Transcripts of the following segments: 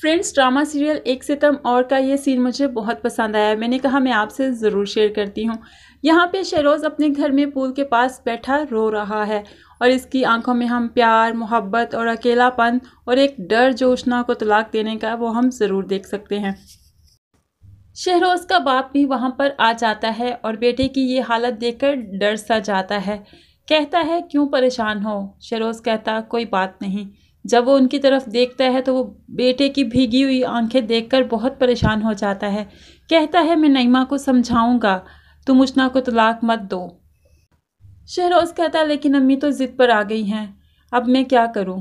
friends drama serial एक सितम और का ये सीन मुझे बहुत पसंद आया मैंने कहा मैं आपसे ज़रूर शेयर करती हूँ यहाँ पे शेरोज़ अपने घर में पूल के पास बैठा रो रहा है और इसकी आंखों में हम प्यार मोहब्बत और अकेलापन और एक डर जोशना को तलाक देने का वो हम ज़रूर देख सकते हैं शहरोज का बाप भी वहाँ पर आ जाता है और बेटे की ये हालत कर डर सा जाता है कहता है क्यों परेशान हो शहरोज़ कहता कोई बात नहीं जब वो उनकी तरफ देखता है तो वो बेटे की भीगी हुई आंखें देखकर बहुत परेशान हो जाता है कहता है मैं नईमा को समझाऊंगा तुम उशना को तलाक मत दो शहरोज कहता लेकिन अम्मी तो ज़िद पर आ गई हैं अब मैं क्या करूं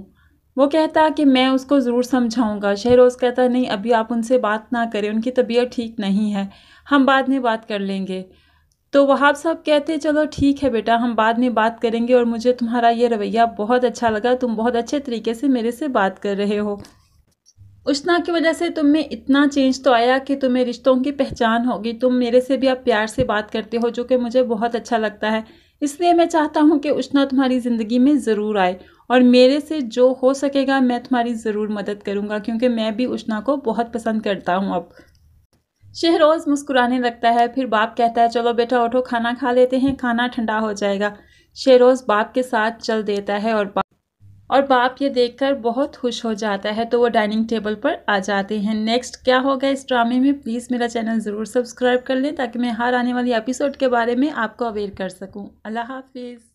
वो कहता कि मैं उसको ज़रूर समझाऊंगा शहरोज़ कहता नहीं अभी आप उनसे बात ना करें उनकी तबीयत ठीक नहीं है हम बाद में बात कर लेंगे तो वहाब साहब कहते चलो ठीक है बेटा हम बाद में बात करेंगे और मुझे तुम्हारा ये रवैया बहुत अच्छा लगा तुम बहुत अच्छे तरीके से मेरे से बात कर रहे हो उष्णा की वजह से तुम में इतना चेंज तो आया कि तुम्हें रिश्तों की पहचान होगी तुम मेरे से भी आप प्यार से बात करते हो जो कि मुझे बहुत अच्छा लगता है इसलिए मैं चाहता हूँ कि उष्णा तुम्हारी ज़िंदगी में ज़रूर आए और मेरे से जो हो सकेगा मैं तुम्हारी ज़रूर मदद करूँगा क्योंकि मैं भी उष्णा को बहुत पसंद करता हूँ अब शहरोज मुस्कुराने लगता है फिर बाप कहता है चलो बेटा उठो खाना खा लेते हैं खाना ठंडा हो जाएगा शहरोज बाप के साथ चल देता है और बाप और बाप ये देखकर बहुत खुश हो जाता है तो वो डाइनिंग टेबल पर आ जाते हैं नेक्स्ट क्या होगा इस ड्रामे में प्लीज़ मेरा चैनल ज़रूर सब्सक्राइब कर लें ताकि मैं हर आने वाली एपिसोड के बारे में आपको अवेयर कर सकूँ अल्लाह हाफिज़